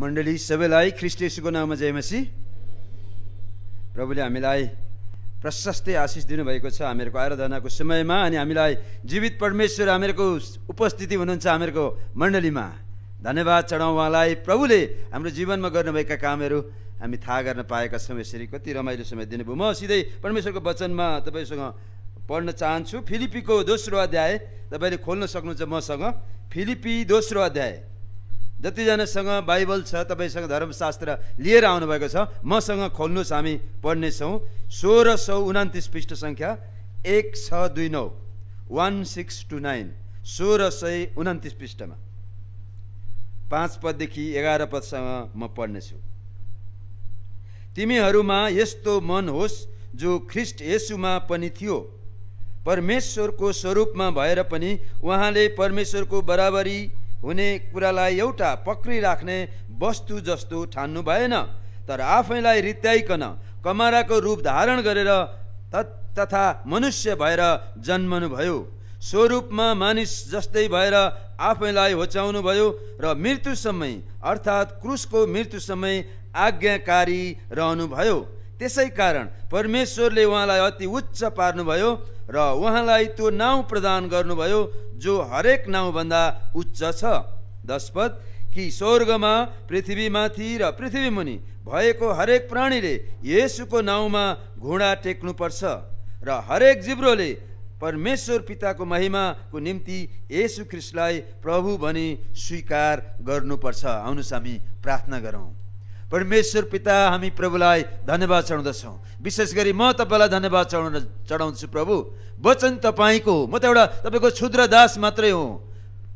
मण्डली सबैलाई ख्रिस्टेसुको नाममा जयमसी प्रभुले हामीलाई प्रशस्तै आशिष दिनुभएको छ हामीहरूको आराधनाको समयमा अनि हामीलाई जीवित परमेश्वर हामीहरूको उपस्थिति हुनुहुन्छ हामीहरूको मण्डलीमा धन्यवाद चढाउँ उहाँलाई प्रभुले हाम्रो जीवनमा गर्नुभएका कामहरू हामी थाहा गर्न पाएका छौँ यसरी कति रमाइलो समय दिनुभयो म सिधै परमेश्वरको वचनमा तपाईँसँग पढ्न चाहन्छु फिलिपीको दोस्रो अध्याय तपाईँले खोल्न सक्नुहुन्छ मसँग फिलिपी दोस्रो अध्याय जतिजनासँग बाइबल छ तपाईँसँग धर्मशास्त्र लिएर आउनुभएको छ मसँग खोल्नुहोस् हामी पढ्नेछौँ सोह्र सौ उनातिस पृष्ठ सङ्ख्या एक छ दुई नौ वान सिक्स टू नाइन सोह्र सय उनातिस पृष्ठमा पाँच पददेखि एघार पदसँग म पढ्नेछु तिमीहरूमा यस्तो मन होस् जो ख्रिस्ट यसुमा पनि थियो परमेश्वरको स्वरूपमा भएर पनि उहाँले परमेश्वरको बराबरी हुने कुरालाई एउटा पक्रिराख्ने वस्तु जस्तो ठान्नु भएन तर आफैलाई रित्याइकन कमाराको रूप धारण गरेर तथा मनुष्य भएर जन्मनुभयो स्वरूपमा मानिस जस्तै भएर आफैलाई होच्याउनुभयो र मृत्युसम्म अर्थात् क्रुसको मृत्युसम्म आज्ञाकारी रहनुभयो त्यसै कारण परमेश्वरले उहाँलाई अति उच्च पार्नुभयो र उहाँलाई त्यो नाउँ प्रदान गर्नुभयो जो हरेक नाउँभन्दा उच्च छ दशपथ कि स्वर्गमा पृथ्वीमाथि र पृथ्वीमुनि भएको हरेक प्राणीले येसुको नाउँमा घुँडा टेक्नुपर्छ र हरेक जिब्रोले परमेश्वर पिताको महिमाको निम्ति येसु ख्रिस्टलाई प्रभु भनी स्वीकार गर्नुपर्छ आउनुहोस् हामी प्रार्थना गरौँ परमेश्वर पिता हामी प्रभुलाई धन्यवाद चढाउँदछौँ विशेष गरी म तपाईँलाई धन्यवाद चढाउन चढाउँछु प्रभु वचन तपाईँको म त एउटा तपाईँको क्षुद्र दास मात्रै हो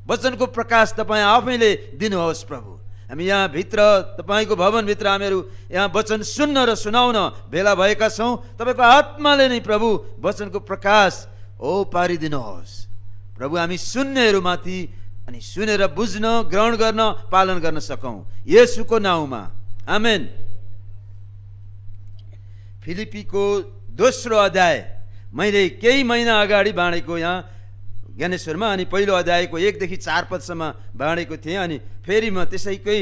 वचनको प्रकाश तपाईँ आफैले दिनुहोस् प्रभु हामी यहाँभित्र तपाईँको भवनभित्र हामीहरू यहाँ वचन सुन्न र सुनाउन भेला भएका छौँ तपाईँको आत्माले नै प्रभु वचनको प्रकाश ओ पारिदिनुहोस् प्रभु हामी सुन्नेहरूमाथि अनि सुनेर बुझ्न ग्रहण गर्न पालन गर्न सकौँ यसुको नाउँमा आमेन फिलिपीको दोस्रो अध्याय मैले केही महिना अगाडि बाँडेको यहाँ ज्ञानेश्वरमा अनि पहिलो अध्यायको एकदेखि चार पदसम्म बाँडेको थिएँ अनि फेरि म त्यसैकै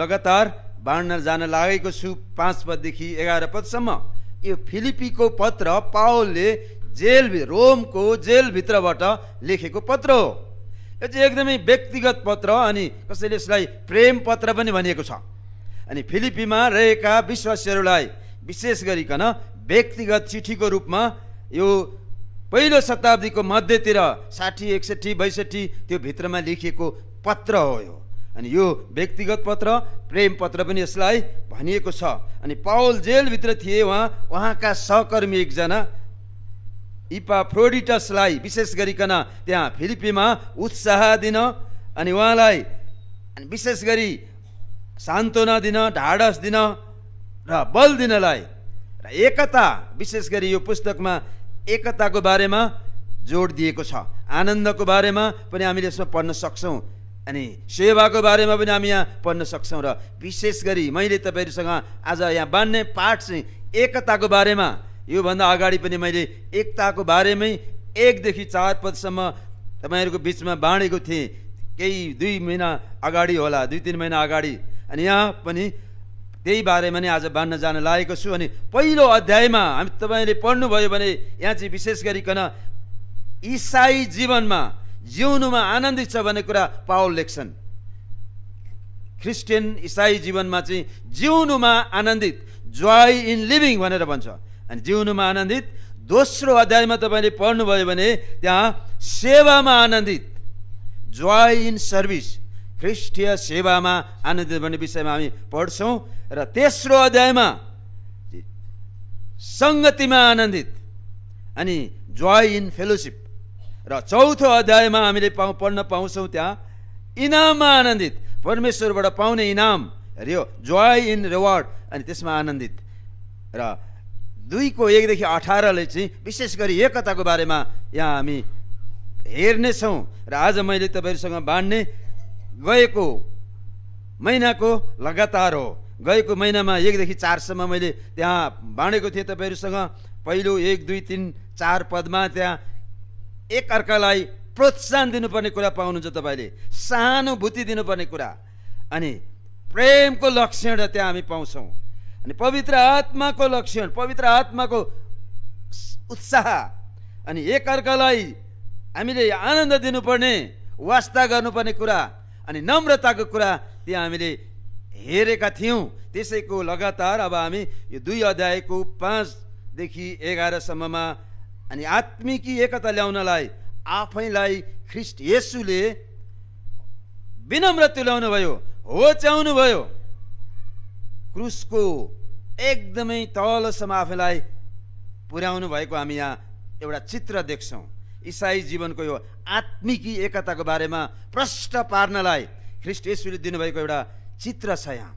लगातार बाँड्न जान लागेको छु पाँच पददेखि एघार पदसम्म यो फिलिपीको पत्र पावलले जेल रोमको जेलभित्रबाट लेखेको पत्र हो यो चाहिँ एकदमै व्यक्तिगत पत्र अनि कसैले यसलाई प्रेम पत्र पनि भनिएको छ अनि फिलिपीमा रहेका विश्वासीहरूलाई विशेष गरिकन व्यक्तिगत चिठीको रूपमा यो पहिलो शताब्दीको मध्यतिर साठी एकसठी बैसठी त्यो भित्रमा लेखिएको पत्र हो यो अनि यो व्यक्तिगत पत्र प्रेम पत्र पनि यसलाई भनिएको छ अनि पावल जेलभित्र थिए उहाँ उहाँका सहकर्मी एकजना इपा फ्रोडिटसलाई विशेष गरिकन त्यहाँ फिलिपीमा उत्साह दिन अनि उहाँलाई विशेष गरी सान्त्वना दिन ढाडस दिन र बल दिनलाई र एकता विशेष गरी यो पुस्तकमा एकताको बारेमा जोड दिएको छ आनन्दको बारेमा पनि हामीले यसमा पढ्न सक्छौँ अनि सेवाको बारेमा पनि हामी यहाँ पढ्न सक्छौँ र विशेष गरी मैले तपाईँहरूसँग आज यहाँ बाँध्ने पाठ चाहिँ एकताको बारेमा योभन्दा अगाडि पनि मैले एकताको बारेमै एकदेखि चार पदसम्म तपाईँहरूको बिचमा बाँडेको थिएँ केही दुई महिना अगाडि होला दुई तिन महिना अगाडि अनि यहाँ पनि त्यही बारेमा नै आज बाँड्न जान लागेको छु अनि पहिलो अध्यायमा हामी तपाईँले पढ्नुभयो भने यहाँ चाहिँ विशेष गरिकन इसाई जीवनमा जिउनुमा आनन्दित छ भन्ने कुरा पावल लेख्छन् क्रिस्चियन इसाई जीवनमा चाहिँ जिउनुमा आनन्दित जोय इन लिभिङ भनेर भन्छ अनि जिउनुमा आनन्दित दोस्रो अध्यायमा तपाईँले पढ्नुभयो भने त्यहाँ सेवामा आनन्दित जोय इन सर्भिस ख्रिस्टीय सेवामा आनन्दित भन्ने विषयमा हामी पढ्छौँ र तेस्रो अध्यायमा सङ्गतिमा आनन्दित अनि जोय इन फेलोसिप र चौथो अध्यायमा हामीले पाउ पढ्न पाउँछौँ त्यहाँ इनाममा आनन्दित परमेश्वरबाट पाउने इनाम यो जोय इन रिवार्ड अनि त्यसमा आनन्दित र दुईको एकदेखि अठारले चाहिँ विशेष गरी एकताको बारेमा यहाँ हामी हेर्नेछौँ र आज मैले तपाईँहरूसँग बाँड्ने गएको महिनाको लगातार हो गएको महिनामा एकदेखि चारसम्म मैले त्यहाँ बाँडेको थिएँ तपाईँहरूसँग पहिलो एक दुई तिन चार पदमा त्यहाँ एकअर्कालाई प्रोत्साहन दिनुपर्ने कुरा पाउनुहुन्छ तपाईँले सहानुभूति दिनुपर्ने कुरा अनि प्रेमको लक्षण त्यहाँ हामी पाउँछौँ अनि पवित्र आत्माको लक्षण पवित्र आत्माको उत्साह अनि एकअर्कालाई हामीले आनन्द दिनुपर्ने वास्ता गर्नुपर्ने कुरा अनि नम्रताको कुरा त्यहाँ हामीले हेरेका थियौँ त्यसैको लगातार अब हामी यो दुई अध्यायको पाँचदेखि एघारसम्ममा अनि आत्मिकी एकता ल्याउनलाई आफैलाई ख्रिस्ट येसुले विनम्र तुल्याउनु भयो हो च्याउनु भयो क्रुसको एकदमै तलसम्म आफैलाई पुर्याउनु भएको हामी यहाँ एउटा चित्र देख्छौँ इसाई जीवनको यो आत्मिकी एकताको बारेमा प्रष्ट पार्नलाई ख्रिस्ट यसुले दिनुभएको एउटा चित्र छ यहाँ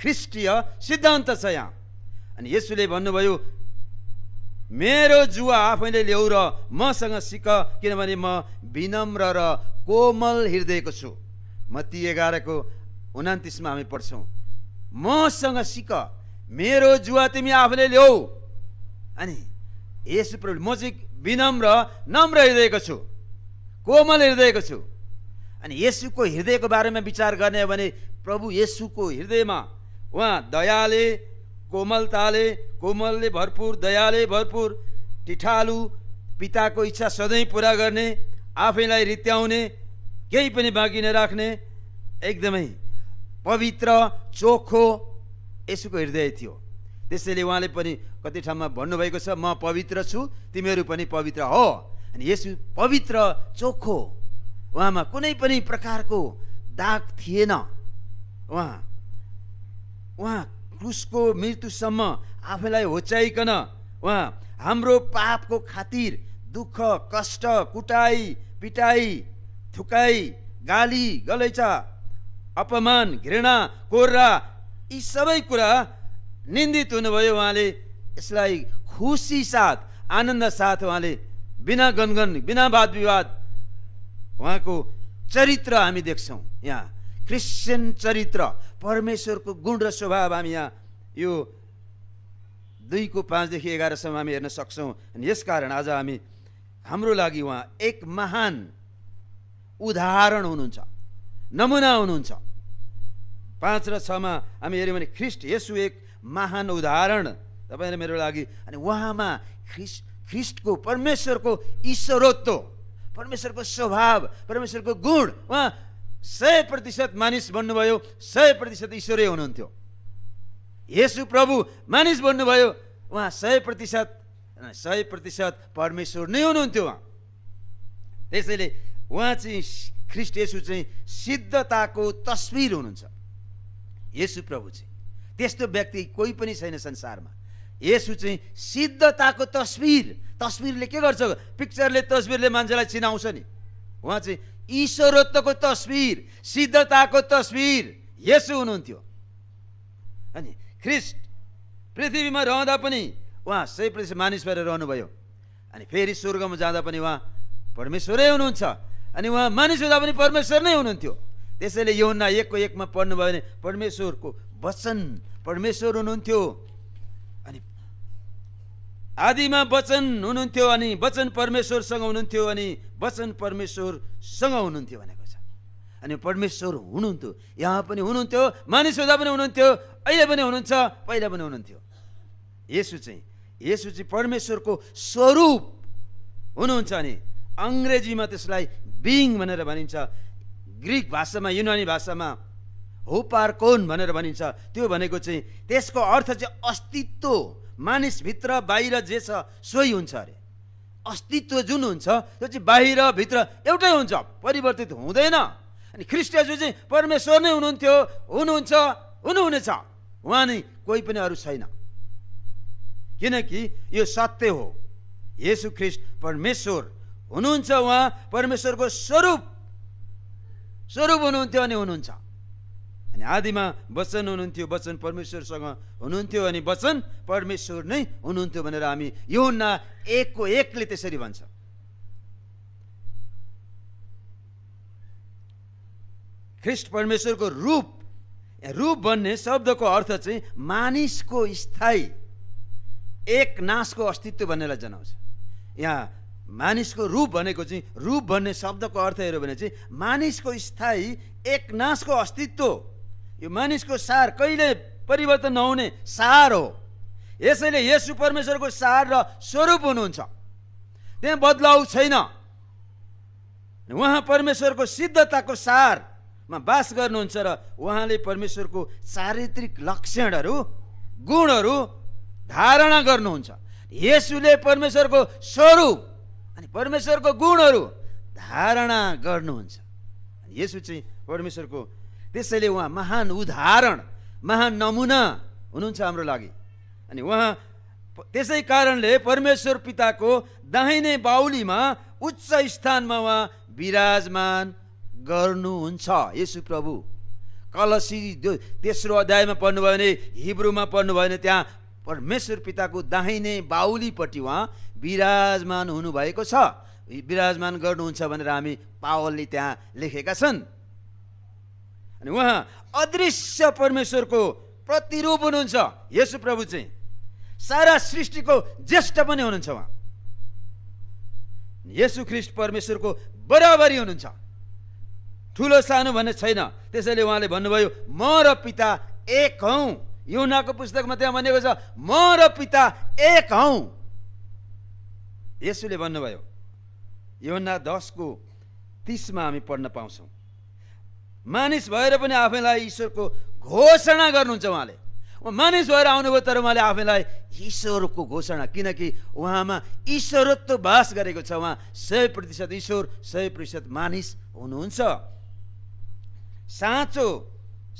ख्रिस्टीय सिद्धान्त छ यहाँ अनि यसुले भन्नुभयो मेरो जुवा आफैले ल्याउ र मसँग सिक किनभने म विनम्र र कोमल हृदयको छु म ती एघारको उनातिसमा हामी पढ्छौँ मसँग सिक मेरो जुवा तिमी आफूले ल्याऊ अनि यसो प्रभु म चाहिँ विनम्र नम्र हृदयको छु कोमल हृदयको छु अनि यसुको हृदयको बारेमा विचार गर्ने हो भने प्रभु यसुको हृदयमा उहाँ दयाले कोमलताले कोमलले भरपूर दयाले भरपूर टिठालु पिताको इच्छा सधैँ पुरा गर्ने आफैलाई रित्याउने केही पनि बाँकी नराख्ने एकदमै पवित्र चोखो यसुको हृदय थियो त्यसैले उहाँले पनि कति ठाउँमा भन्नुभएको छ म पवित्र छु तिमीहरू पनि पवित्र हो अनि यसु पवित्र चोखो उहाँमा कुनै पनि प्रकारको दाग थिएन उहाँ उहाँ क्रुसको मृत्युसम्म आफैलाई होच्याइकन उहाँ हाम्रो पापको खातिर दुःख कष्ट कुटाइ पिटाइ थुकाइ गाली गलैचा अपमान घृणा कोर्रा यी सबै कुरा निन्दित हुनुभयो उहाँले यसलाई खुसी साथ आनन्द साथ उहाँले बिना गनगन बिना वाद विवाद उहाँको चरित्र हामी देख्छौँ यहाँ क्रिस्चियन चरित्र परमेश्वरको गुण र स्वभाव हामी यहाँ यो दुईको पाँचदेखि एघारसम्म हामी हेर्न सक्छौँ अनि यसकारण आज हामी हाम्रो लागि उहाँ एक महान उदाहरण हुनुहुन्छ नमुना हुनुहुन्छ पाँच र छमा हामी हेऱ्यौँ भने ख्रिस्ट यसु एक महान उदाहरण तपाईँले मेरो लागि अनि उहाँमा ख्रिस ख्रिस्टको परमेश्वरको ईश्वरोत्व परमेश्वरको स्वभाव परमेश्वरको गुण उहाँ सय प्रतिशत मानिस बन्नुभयो सय प्रतिशत ईश्वरै हुनुहुन्थ्यो यसु प्रभु मानिस बन्नुभयो उहाँ सय प्रतिशत सय प्रतिशत परमेश्वर नै हुनुहुन्थ्यो उहाँ त्यसैले उहाँ चाहिँ ख्रिस्ट यसु चाहिँ सिद्धताको तस्विर हुनुहुन्छ यसु प्रभु चाहिँ त्यस्तो व्यक्ति कोही पनि छैन संसारमा यसो चाहिँ सिद्धताको तस्विर तस्विरले के गर्छ पिक्चरले तस्विरले मान्छेलाई चिनाउँछ नि उहाँ चाहिँ ईश्वरत्वको तस्विर सिद्धताको तस्बिर यसो हुनुहुन्थ्यो अनि ख्रिस्ट पृथ्वीमा रहँदा पनि उहाँ सय प्रतिशत मानिस भएर रहनुभयो अनि फेरि स्वर्गमा जाँदा पनि उहाँ परमेश्वरै हुनुहुन्छ अनि उहाँ मानिस हुँदा पनि परमेश्वर नै हुनुहुन्थ्यो त्यसैले योना एकको एकमा पढ्नुभयो भने परमेश्वरको वचन परमेश्वर हुनुहुन्थ्यो अनि आदिमा वचन हुनुहुन्थ्यो अनि वचन परमेश्वरसँग हुनुहुन्थ्यो अनि वचन परमेश्वरसँग हुनुहुन्थ्यो भनेको छ अनि परमेश्वर हुनुहुन्थ्यो यहाँ पनि हुनुहुन्थ्यो मानिस हुँदा पनि हुनुहुन्थ्यो अहिले पनि हुनुहुन्छ पहिला पनि हुनुहुन्थ्यो यसो चाहिँ यसो चाहिँ परमेश्वरको स्वरूप हुनुहुन्छ अनि अङ्ग्रेजीमा त्यसलाई बिङ भनेर भनिन्छ ग्रिक भाषामा युनानी भाषामा हो पार कोन भनेर भनिन्छ त्यो भनेको चाहिँ त्यसको अर्थ चाहिँ अस्तित्व मानिसभित्र बाहिर जे छ सोही हुन्छ अरे अस्तित्व जुन हुन्छ त्यो चाहिँ बाहिर भित्र एउटै हुन्छ परिवर्तित हुँदैन अनि ख्रिस्टजु चाहिँ परमेश्वर नै हुनुहुन्थ्यो हुनुहुन्छ हुनुहुनेछ उहाँ नै कोही पनि अरू छैन किनकि यो सत्य हो यसु ख्रिस्ट परमेश्वर हुनुहुन्छ उहाँ परमेश्वरको स्वरूप स्वरूप हुनुहुन्थ्यो अनि हुनुहुन्छ अनि आदिमा वचन हुनुहुन्थ्यो वचन परमेश्वरसँग हुनुहुन्थ्यो अनि वचन परमेश्वर नै हुनुहुन्थ्यो भनेर हामी यो न एकको एकले त्यसरी भन्छ ख्रिस्ट परमेश्वरको रूप रूप भन्ने शब्दको अर्थ चाहिँ मानिसको स्थायी एक नाशको अस्तित्व भन्नेलाई जनाउँछ यहाँ मानिसको रूप भनेको चाहिँ रूप भन्ने शब्दको अर्थ हेऱ्यो भने चाहिँ मानिसको स्थायी एक नाशको अस्तित्व यो मानिसको सार कहिले परिवर्तन नहुने सार हो यसैले यसु परमेश्वरको सार र स्वरूप हुनुहुन्छ त्यहाँ बदलाउ छैन उहाँ परमेश्वरको सिद्धताको सारमा बास गर्नुहुन्छ र उहाँले परमेश्वरको चारित्रिक लक्षणहरू गुणहरू धारणा गर्नुहुन्छ यसुले परमेश्वरको स्वरूप अनि परमेश्वरको गुणहरू धारणा गर्नुहुन्छ यसो चाहिँ परमेश्वरको त्यसैले उहाँ महान उदाहरण महान नमुना हुनुहुन्छ हाम्रो लागि अनि उहाँ त्यसै कारणले परमेश्वर पिताको दाहिने बाहुलीमा उच्च स्थानमा उहाँ विराजमान गर्नुहुन्छ यसु प्रभु कलसी तेस्रो अध्यायमा पढ्नुभयो भने हिब्रूमा पढ्नुभयो भने त्यहाँ परमेश्वर पिताको दाहिने बाहुलीपट्टि उहाँ विराजमान हुनुभएको छ विराजमान गर्नुहुन्छ भनेर हामी पावलले त्यहाँ लेखेका छन् अनि उहाँ अदृश्य परमेश्वरको प्रतिरूप हुनुहुन्छ यसो प्रभु चाहिँ सारा सृष्टिको ज्येष्ठ पनि हुनुहुन्छ उहाँ यसु ख्रिस्ट परमेश्वरको बराबरी हुनुहुन्छ ठुलो सानो भन्ने छैन त्यसैले उहाँले भन्नुभयो म र पिता एक हौ युनाको पुस्तकमा त्यहाँ भनेको छ म र पिता एक हौ यसुले भन्नुभयो योना दसको तिसमा हामी पढ्न पाउँछौँ मानिस भएर पनि आफैलाई ईश्वरको घोषणा गर्नुहुन्छ उहाँले मानिस भएर आउनुभयो तर उहाँले आफैलाई ईश्वरको घोषणा किनकि उहाँमा ईश्वरत्व बास गरेको छ उहाँ सय प्रतिशत ईश्वर सय प्रतिशत मानिस हुनुहुन्छ साँचो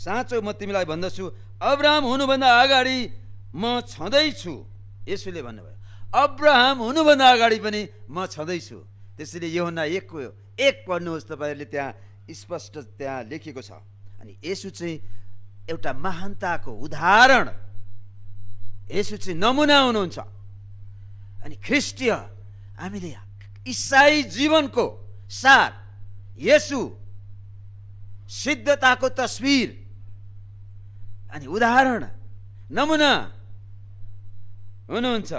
साँचो म तिमीलाई भन्दछु अब्राहम हुनुभन्दा अगाडि म छँदैछु यसोले भन्नुभयो अब्राहम हुनुभन्दा अगाडि पनि म छँदैछु त्यसैले योभन्दा एकको एक पढ्नुहोस् तपाईँहरूले त्यहाँ स्पष्ट त्यहाँ लेखिएको छ अनि यसु चाहिँ एउटा महानताको उदाहरण यसु चाहिँ नमुना हुनुहुन्छ अनि ख्रिस्टीय हामीले इसाई जीवनको सार यसु सिद्धताको तस्विर अनि उदाहरण नमुना हुनुहुन्छ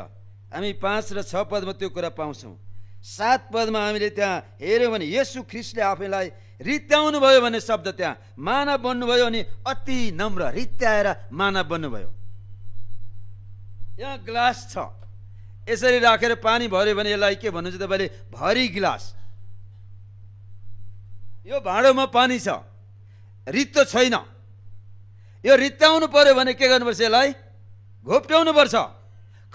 हामी पाँच र छ पदमा त्यो कुरा पाउँछौँ सात पदमा हामीले त्यहाँ हेऱ्यौँ भने यसु ख्रिस्टले आफैलाई रित्याउनु भयो भने शब्द त्यहाँ मानव बन्नुभयो अनि अति नम्र रित्याएर मानव बन्नुभयो यहाँ ग्लास छ यसरी राखेर पानी भऱ्यो भने यसलाई के भन्नुहुन्छ तपाईँले भरी गिलास यो भाँडोमा पानी छ रित्तो छैन यो रित्ताउनु पऱ्यो भने के गर्नुपर्छ यसलाई घोप्ट्याउनुपर्छ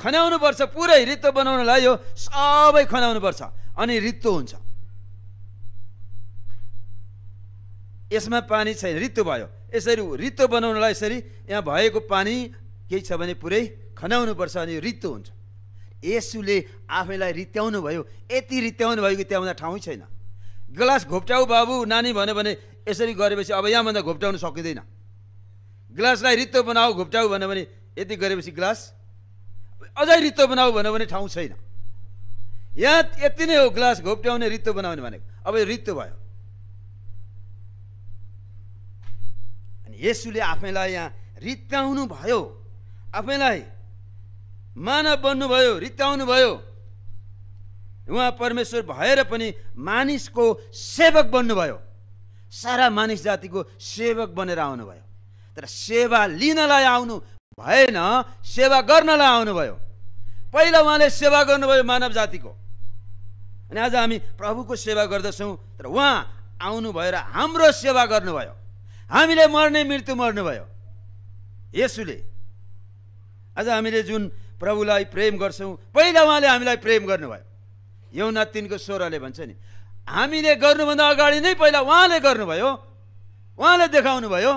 खन्याउनुपर्छ पुरै रित्तो बनाउनलाई यो सबै खनाउनुपर्छ अनि रित्तो हुन्छ यसमा पानी छैन रित्तो भयो यसरी रित्तो बनाउनलाई यसरी यहाँ भएको पानी केही छ भने पुरै खनाउनुपर्छ अनि रित्तो हुन्छ यसुले आफैलाई रित्याउनु भयो यति रित्याउनु भयो कि त्यहाँभन्दा ठाउँ छैन ग्लास घोप्ट्याउ बाबु नानी भन्यो भने यसरी गरेपछि अब यहाँभन्दा घोप्ट्याउनु सकिँदैन ग्लासलाई रित्तो बनाऊ घोप्ट्याउ भन्यो भने यति गरेपछि ग्लास अझै रित्तो बनाऊ भन्यो भने ठाउँ छैन यहाँ यति नै हो ग्लास घोप्ट्याउने रित्तो बनाउने भनेको अब यो रित्तो भयो यसुले आफैलाई यहाँ रित्ताउनु भयो आफैलाई मानव बन्नुभयो रित्ताउनु भयो उहाँ परमेश्वर भएर पनि मानिसको सेवक बन्नुभयो सारा मानिस जातिको सेवक बनेर आउनुभयो तर सेवा लिनलाई आउनु भएन सेवा गर्नलाई आउनुभयो पहिला उहाँले सेवा गर्नुभयो मानव जातिको अनि आज हामी प्रभुको सेवा गर्दछौँ तर उहाँ आउनु भएर हाम्रो सेवा गर्नुभयो हामीले मर्ने मृत्यु मर्नुभयो यसुले आज हामीले जुन प्रभुलाई प्रेम गर्छौँ पहिला उहाँले हामीलाई प्रेम गर्नुभयो यौना तिनको स्वरले भन्छ नि हामीले गर्नुभन्दा अगाडि नै पहिला उहाँले गर्नुभयो उहाँले देखाउनु भयो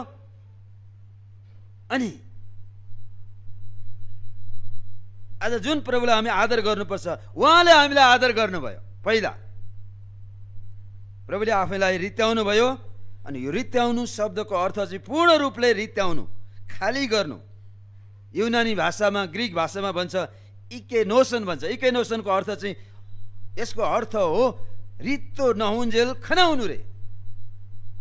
अनि आज जुन प्रभुलाई हामी आदर गर्नुपर्छ उहाँले हामीलाई आदर गर्नुभयो पहिला प्रभुले आफैलाई रित्याउनु भयो अनि यो रित्याउनु शब्दको अर्थ चाहिँ पूर्ण रूपले रित्याउनु खाली गर्नु युनानी भाषामा ग्रिक भाषामा भन्छ इके नोसन भन्छ इके नोसनको अर्थ चाहिँ यसको अर्थ हो रित्तो नहुन्जेल खनाउनु रे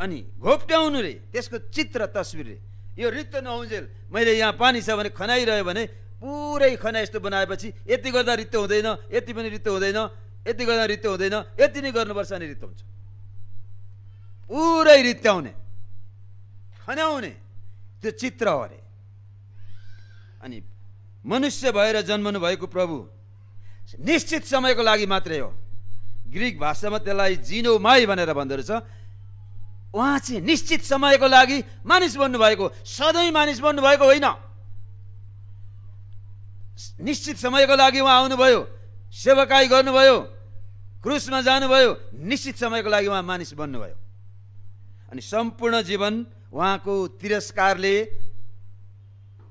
अनि घोप्ट्याउनु रे त्यसको चित्र तस्विर रे यो रित्तो नहुन्जेल मैले यहाँ पानी छ भने खनाइरह्यो भने पुरै खना यस्तो बनाएपछि यति गर्दा रित्तो हुँदैन यति पनि रित्तो हुँदैन यति गर्दा रित्तो हुँदैन यति नै गर्नुपर्छ अनि रित्तो हुन्छ पुरै रित्याउने खन्याउने त्यो चित्र हो अरे अनि मनुष्य भएर जन्मनु भएको प्रभु निश्चित समयको लागि मात्रै हो ग्रिक भाषामा त्यसलाई जिनो माई भनेर भन्दो रहेछ उहाँ चाहिँ निश्चित समयको लागि मानिस बन्नुभएको सधैँ मानिस बन्नुभएको होइन निश्चित समयको लागि उहाँ आउनुभयो सेवाकाई गर्नुभयो क्रुसमा जानुभयो निश्चित समयको लागि उहाँ मानिस बन्नुभयो अनि सम्पूर्ण जीवन उहाँको तिरस्कारले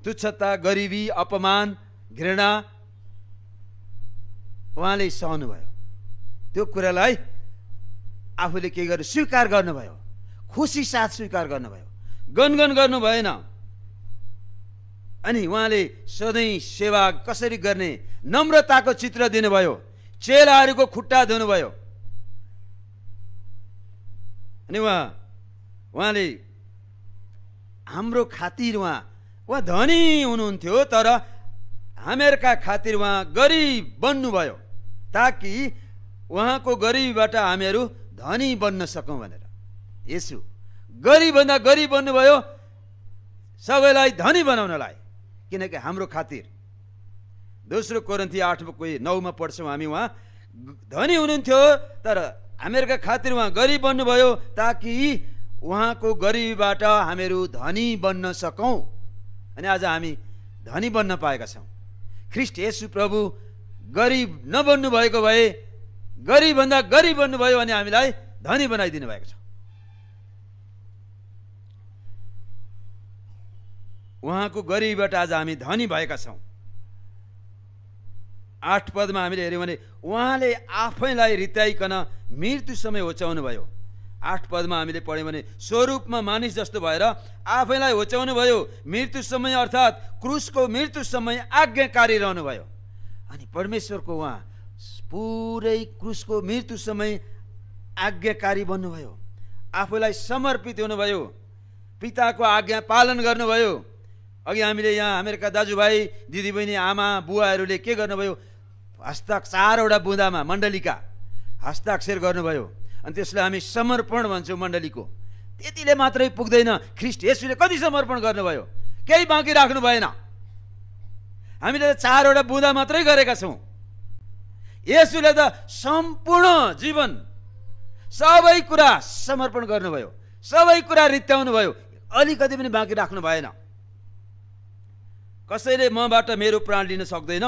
तुच्छता गरिबी अपमान घृणा उहाँले सहनुभयो त्यो कुरालाई आफूले के गर्नु स्वीकार गर्नुभयो खुसी साथ स्वीकार गर्नुभयो गनगन गर्नु भएन अनि उहाँले सधैँ सेवा कसरी गर्ने नम्रताको चित्र दिनुभयो चेलाहरूको खुट्टा धुनुभयो अनि उहाँ उहाँले हाम्रो खातिर उहाँ उहाँ धनी हुनुहुन्थ्यो तर हामीहरूका खातिर उहाँ गरिब बन्नुभयो ताकि उहाँको गरिबीबाट हामीहरू धनी बन्न सकौँ भनेर यसो गरिबभन्दा गरिब बन्नुभयो सबैलाई धनी बनाउनलाई किनकि हाम्रो खातिर दोस्रो कोरन्थी आठमा कोही नौमा पढ्छौँ हामी उहाँ धनी हुनुहुन्थ्यो तर हामीहरूका खातिर उहाँ गरिब बन्नुभयो ताकि उहाँको गरिबीबाट हामीहरू धनी बन्न सकौँ अनि आज हामी धनी बन्न पाएका छौँ ख्रिस्ट यसु प्रभु गरिब नबन्नु भएको भए गरिबभन्दा गरिब बन्नुभयो भने हामीलाई धनी बनाइदिनु भएको छ उहाँको गरिबीबाट आज हामी धनी भएका छौँ आठ पदमा हामीले हेऱ्यौँ भने उहाँले आफैलाई रित्याइकन मृत्यु समय होच्याउनु भयो आठ पदमा हामीले पढ्यौँ भने स्वरूपमा मानिस जस्तो भएर आफैलाई होच्याउनु भयो मृत्यु समय अर्थात् क्रुसको मृत्यु समय आज्ञाकारी रहनुभयो अनि परमेश्वरको उहाँ पुरै क्रुसको मृत्यु समय आज्ञाकारी बन्नुभयो आफूलाई समर्पित हुनुभयो पिताको आज्ञा पालन गर्नुभयो अघि हामीले यहाँ अमेरिका दाजुभाइ दिदीबहिनी आमा बुवाहरूले के गर्नुभयो हस्ताक चारवटा बुँदामा मण्डलीका हस्ताक्षर गर्नुभयो अनि त्यसलाई हामी समर्पण भन्छौँ मण्डलीको त्यतिले मात्रै पुग्दैन ख्रिस्ट यसुले कति समर्पण गर्नुभयो केही बाँकी राख्नु भएन हामीले त चारवटा बुँदा मात्रै गरेका छौँ यसुले त सम्पूर्ण जीवन सबै कुरा समर्पण गर्नुभयो सबै कुरा रित्याउनु भयो अलिकति पनि बाँकी राख्नु भएन कसैले मबाट मेरो प्राण लिन सक्दैन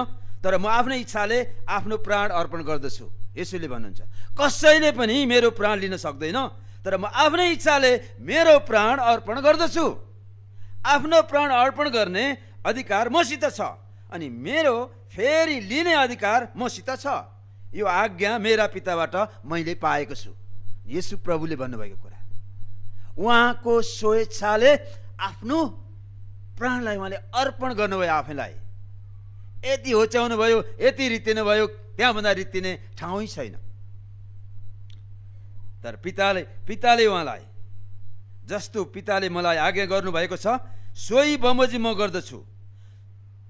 तर म आफ्नै इच्छाले आफ्नो प्राण अर्पण गर्दछु यसुले भन्नुहुन्छ कसैले पनि मेरो प्राण लिन सक्दैन तर म आफ्नै इच्छाले मेरो प्राण अर्पण गर्दछु आफ्नो प्राण अर्पण गर्ने अधिकार मसित छ अनि मेरो फेरि लिने अधिकार मसित छ यो आज्ञा मेरा पिताबाट मैले पाएको छु यसु प्रभुले भन्नुभएको कुरा उहाँको स्वेच्छाले आफ्नो प्राणलाई उहाँले अर्पण गर्नुभयो आफैलाई यति होच्याउनु भयो यति रित्तिनु भयो त्यहाँभन्दा रित्तिने ठाउँ छैन तर पिताले पिताले उहाँलाई जस्तो पिताले मलाई आज्ञा गर्नुभएको छ सोही बमोजी म गर्दछु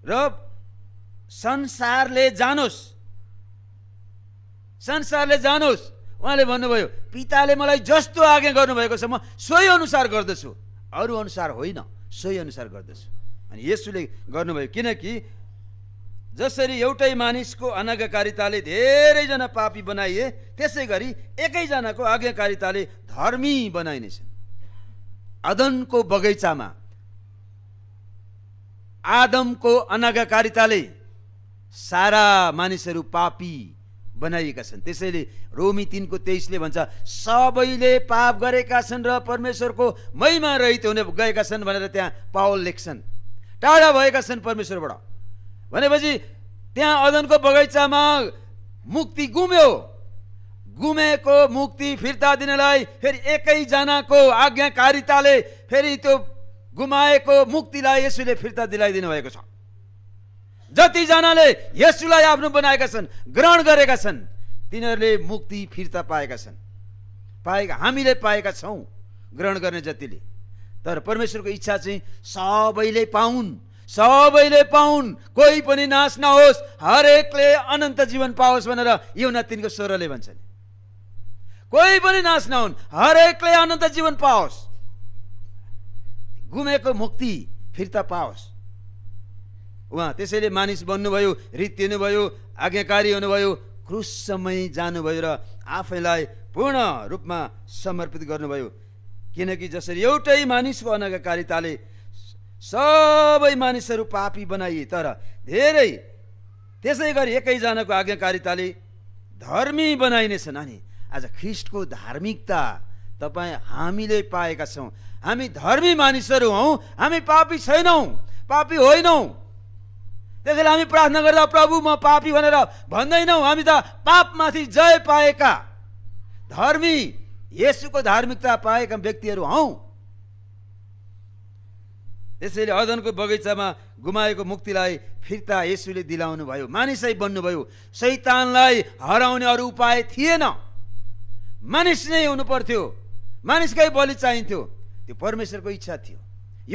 र संसारले जानोस् संसारले जानोस् उहाँले भन्नुभयो पिताले मलाई जस्तो आज्ञा गर्नुभएको छ म सोही अनुसार गर्दछु अरू अनुसार होइन सोही अनुसार गर्दछु अनि यसुले गर्नुभयो किनकि जसरी एउटै मानिसको अनाज्ञाकारिताले धेरैजना पापी बनाइए त्यसै गरी एकैजनाको आज्ञाकारिताले धर्मी बनाइनेछ अदनको बगैँचामा आदमको अनाज्ञाकारिताले सारा मानिसहरू पापी बनाइएका छन् त्यसैले रोमी तिनको तेइसले भन्छ सबैले पाप गरेका छन् र परमेश्वरको महिमा रहित हुने गएका छन् भनेर त्यहाँ पावल लेख्छन् टाढा भएका छन् परमेश्वरबाट भनेपछि त्यहाँ अदनको बगैँचामा मुक्ति गुम्यो गुमेको मुक्ति फिर्ता दिनलाई फेरि एकैजनाको आज्ञाकारिताले फेरि त्यो गुमाएको मुक्तिलाई यसुले फिर्ता दिलाइदिनु भएको छ जतिजनाले यसुलाई आफ्नो बनाएका छन् ग्रहण गरेका छन् तिनीहरूले मुक्ति फिर्ता पाएका छन् पाएका हामीले पाएका छौँ ग्रहण गर्ने जतिले तर परमेश्वरको इच्छा चाहिँ सबैले पाउन् सबैले पाउन् कोही पनि नाश नहोस् हरेकले अनन्त जीवन पाओस् भनेर युना तिनको स्वरले भन्छ नि कोही पनि नाश नहुन् हरेकले अनन्त जीवन पाओस् गुमेको मुक्ति फिर्ता पाओस् उहाँ त्यसैले मानिस बन्नुभयो रित्तिनुभयो आज्ञाकारी हुनुभयो क्रुससम्मै जानुभयो र आफैलाई पूर्ण रूपमा समर्पित गर्नुभयो किनकि जसरी एउटै मानिसको अनगकारिताले सबै मानिसहरू पापी बनाइए तर धेरै त्यसै गरी एकैजनाको आज्ञाकारिताले धर्मी बनाइनेछ नानी आज ख्रिस्टको धार्मिकता तपाईँ हामीले पाएका छौँ हामी धर्मी मानिसहरू हौ हामी पापी छैनौँ पापी होइनौँ त्यसैले हामी प्रार्थना गर्दा प्रभु म पापी भनेर भन्दैनौँ हामी त पापमाथि जय पाएका धर्मी यसुको धार्मिकता पाएका व्यक्तिहरू हौ त्यसैले अदनको बगैँचामा गुमाएको मुक्तिलाई फिर्ता यसुले दिलाउनु भयो मानिसै बन्नुभयो शैतानलाई हराउने अरू उपाय थिएन मानिस नै हुनु पर्थ्यो मानिसकै बलि चाहिन्थ्यो त्यो परमेश्वरको इच्छा थियो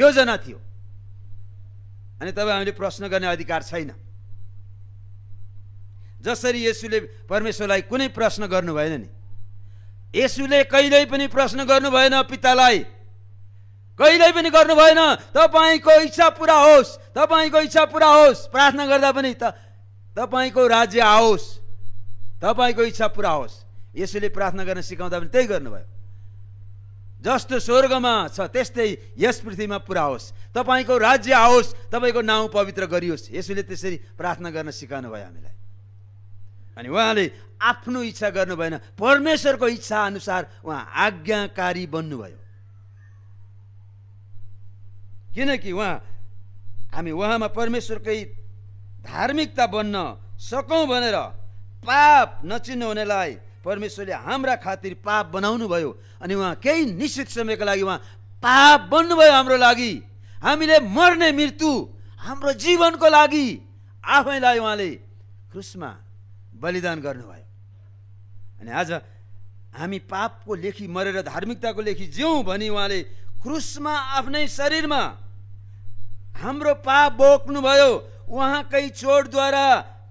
योजना थियो अनि तब हामीले प्रश्न गर्ने अधिकार छैन जसरी यसुले परमेश्वरलाई कुनै प्रश्न गर्नु भएन नि यसुले कहिल्यै पनि प्रश्न गर्नु भएन पितालाई कहिल्यै पनि गर्नु भएन तपाईँको इच्छा पुरा होस् तपाईँको इच्छा पुरा होस् प्रार्थना गर्दा पनि त तपाईँको राज्य आओस् तपाईँको इच्छा पुरा होस् यसैले प्रार्थना गर्न सिकाउँदा पनि त्यही गर्नुभयो जस्तो स्वर्गमा छ त्यस्तै यस पृथ्वीमा पुरा होस् तपाईँको राज्य आओस् तपाईँको नाउँ पवित्र गरियोस् यसैले त्यसरी प्रार्थना गर्न सिकाउनु भयो हामीलाई अनि उहाँले आफ्नो इच्छा गर्नु भएन परमेश्वरको इच्छा अनुसार उहाँ आज्ञाकारी बन्नुभयो किनकि उहाँ हामी उहाँमा परमेश्वरकै धार्मिकता बन्न सकौँ भनेर पाप नचिन्नु हुनेलाई परमेश्वरले हाम्रा खातिर पाप बनाउनु भयो अनि उहाँ केही निश्चित समयको लागि उहाँ पाप बन्नुभयो हाम्रो लागि हामीले मर्ने मृत्यु हाम्रो जीवनको लागि आफैलाई उहाँले क्रुसमा बलिदान गर्नुभयो अनि आज हामी पापको लेखी मरेर धार्मिकताको लेखी जिउँ भनी उहाँले क्रुसमा आफ्नै शरीरमा हाम्रो पाप बोक्नुभयो उहाँकै चोटद्वारा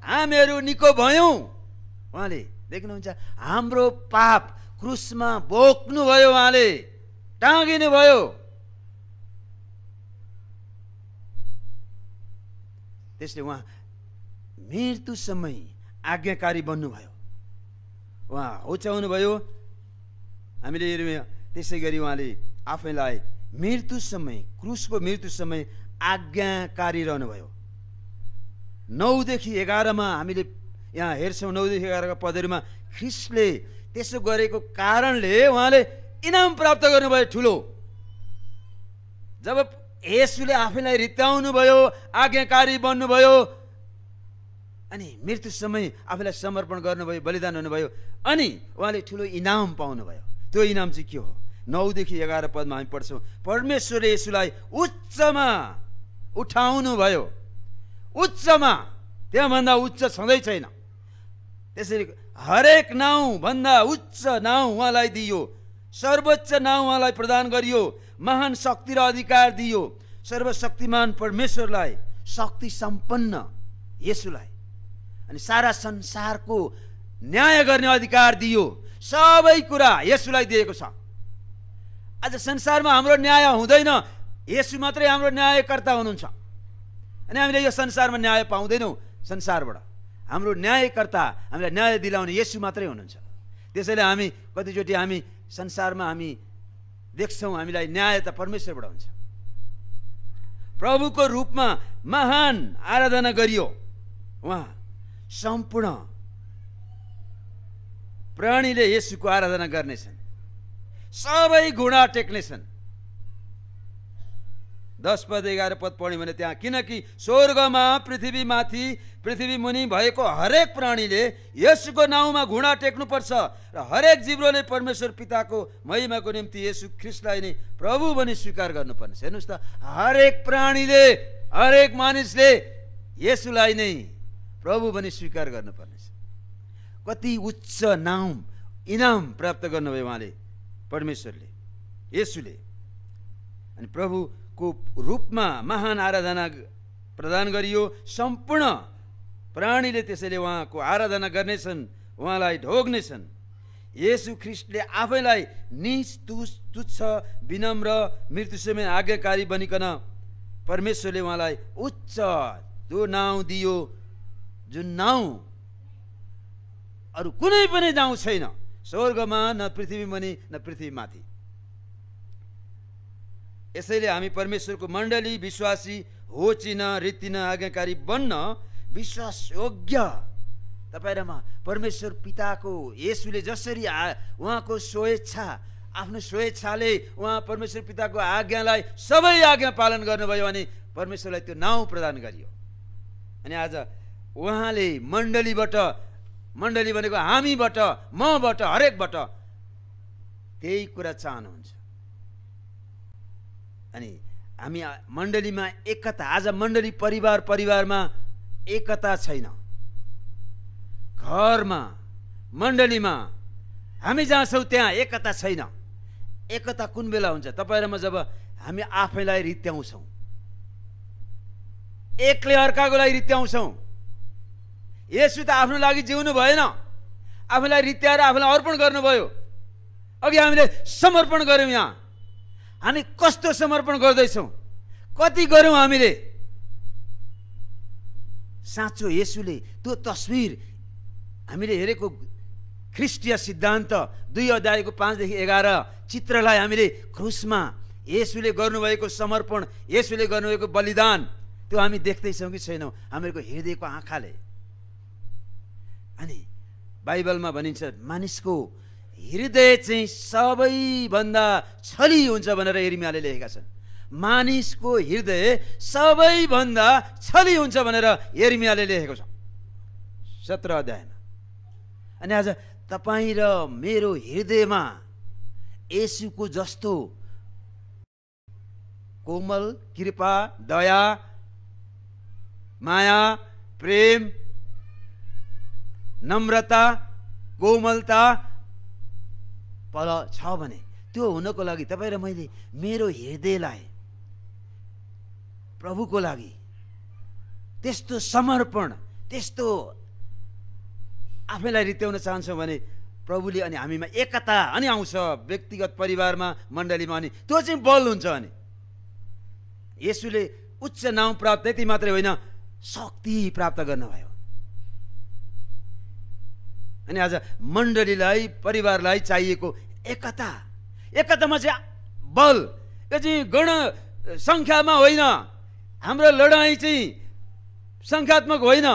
हामीहरू निको भयौँ उहाँले देख्नुहुन्छ हाम्रो पाप क्रुसमा बोक्नुभयो उहाँले टाँगिनु भयो त्यसले उहाँ मृत्यु समय आज्ञाकारी बन्नुभयो उहाँ होच्याउनुभयो हामीले त्यसै गरी उहाँले आफैलाई मृत्यु समय क्रुसको मृत्यु समय आज्ञाकारी रहनुभयो नौदेखि एघारमा हामीले यहाँ हेर्छौँ नौदेखि एघारको पदहरूमा ख्रिस्टले त्यसो गरेको कारणले उहाँले इनाम प्राप्त गर्नुभयो ठुलो जब यसुले आफैलाई रित्याउनु भयो आज्ञाकारी बन्नुभयो अनि मृत्यु समय आफैलाई समर्पण गर्नुभयो बलिदान हुनुभयो अनि उहाँले ठुलो इनाम पाउनुभयो त्यो इनाम चाहिँ के हो नौदेखि एघार पदमा हामी पढ्छौँ परमेश्वरले यसुलाई उच्चमा उठाउनुभयो उच्चमा त्योभन्दा उच्च छँदै छैन त्यसरी हरेक नाउँभन्दा उच्च नाउँ उहाँलाई दियो सर्वोच्च नाउँ उहाँलाई प्रदान गरियो महान शक्ति र अधिकार दियो सर्वशक्तिमान परमेश्वरलाई शक्ति सम्पन्न यसुलाई अनि सारा संसारको न्याय गर्ने अधिकार दियो सबै कुरा यसुलाई दिएको छ आज संसारमा हाम्रो न्याय हुँदैन यसु मात्रै हाम्रो न्यायकर्ता हुनुहुन्छ अनि हामीले यो संसारमा न्याय पाउँदैनौँ संसारबाट हाम्रो न्यायकर्ता हामीलाई न्याय दिलाउने यसु मात्रै हुनुहुन्छ त्यसैले हामी कतिचोटि हामी संसारमा हामी देख्छौँ हामीलाई न्याय त परमेश्वरबाट हुन्छ प्रभुको रूपमा महान आराधना गरियो उहाँ सम्पूर्ण प्राणीले यसुको आराधना गर्नेछन् सबै घुँडा टेक्नेछन् दस पद एघार पद पढ्यौँ भने त्यहाँ किनकि स्वर्गमा पृथ्वीमाथि पृथ्वी मुनि भएको हरेक प्राणीले यसुको नाउँमा घुँडा टेक्नुपर्छ र हरेक जिब्रोले परमेश्वर पिताको महिमाको निम्ति यसु ख्रिस्टलाई नै प्रभु भनी स्वीकार गर्नुपर्नेछ हेर्नुहोस् त हरेक प्राणीले हरेक मानिसले यसुलाई नै प्रभु भनी स्वीकार गर्नुपर्नेछ कति उच्च नाउँ इनाम प्राप्त गर्नुभयो उहाँले परमेश्वरले यसुले अनि प्रभु को रूपमा महान आराधना प्रदान गरियो सम्पूर्ण प्राणीले त्यसैले उहाँको आराधना गर्नेछन् उहाँलाई ढोग्नेछन् यसु ख्रिस्टले आफैलाई तुस तुच्छ विनम्र मृत्यु समय आज्ञाकारी बनिकन परमेश्वरले उहाँलाई उच्च त्यो नाउँ दियो जुन नाउँ अरू कुनै पनि नाउँ छैन स्वर्गमा न पृथ्वी मुनि न पृथ्वीमाथि यसैले हामी परमेश्वरको मण्डली विश्वासी हो चिन रितिन आज्ञाकारी बन्न विश्वासयोग्य तपाईँ रमा परमेश्वर पिताको येसुले जसरी आ उहाँको स्वेच्छा आफ्नो स्वेच्छाले उहाँ परमेश्वर पिताको आज्ञालाई सबै आज्ञा पालन गर्नुभयो भने परमेश्वरलाई त्यो नाउँ प्रदान गरियो अनि आज उहाँले मण्डलीबाट मण्डली भनेको हामीबाट मबाट हरेकबाट त्यही कुरा चाहनुहुन्छ अनि हामी मण्डलीमा एकता आज मण्डली परिवार परिवारमा एकता छैन घरमा मण्डलीमा हामी जहाँ छौँ त्यहाँ एकता छैन एकता कुन बेला हुन्छ तपाईँ र जब हामी आफैलाई रित्याउँछौँ एकले अर्काको लागि रित्याउँछौँ यसु त आफ्नो लागि जिउनु भएन आफूलाई रित्याएर आफूलाई अर्पण गर्नुभयो अघि हामीले समर्पण गऱ्यौँ यहाँ हामी कस्तो समर्पण गर्दैछौँ कति गऱ्यौँ हामीले साँचो यसुले त्यो तस्विर हामीले हेरेको ख्रिस्टीय सिद्धान्त दुई अध्यायको पाँचदेखि एघार चित्रलाई हामीले क्रुसमा यसुले गर्नुभएको समर्पण यसुले गर्नुभएको बलिदान त्यो हामी देख्दैछौँ कि छैनौँ हामीहरूको हृदयको आँखाले अनि बाइबलमा भनिन्छ मानिसको हृदय चाहिँ सबैभन्दा छली हुन्छ भनेर एरिमियाले लेखेका छन् मानिसको हृदय सबैभन्दा छली हुन्छ भनेर एरिमियाले लेखेको छ सत्र अध्यायमा अनि आज तपाईँ र मेरो हृदयमा यसुको जस्तो कोमल कृपा दया माया प्रेम नम्रता कोमलता पल छ भने त्यो हुनको लागि तपाईँ र मैले मेरो हृदयलाई प्रभुको लागि त्यस्तो समर्पण त्यस्तो आफैलाई रित्याउन चाहन्छौँ भने प्रभुले अनि हामीमा एकता अनि आउँछ व्यक्तिगत परिवारमा मण्डलीमा अनि त्यो चाहिँ बल हुन्छ अनि यसुले उच्च नाउँ प्राप्त त्यति मात्रै होइन शक्ति प्राप्त गर्नुभयो अनि आज मण्डलीलाई परिवारलाई चाहिएको एकता एकतामा चाहिँ बल यो चाहिँ गण सङ्ख्यामा होइन हाम्रो लडाइँ चाहिँ सङ्ख्यात्मक होइन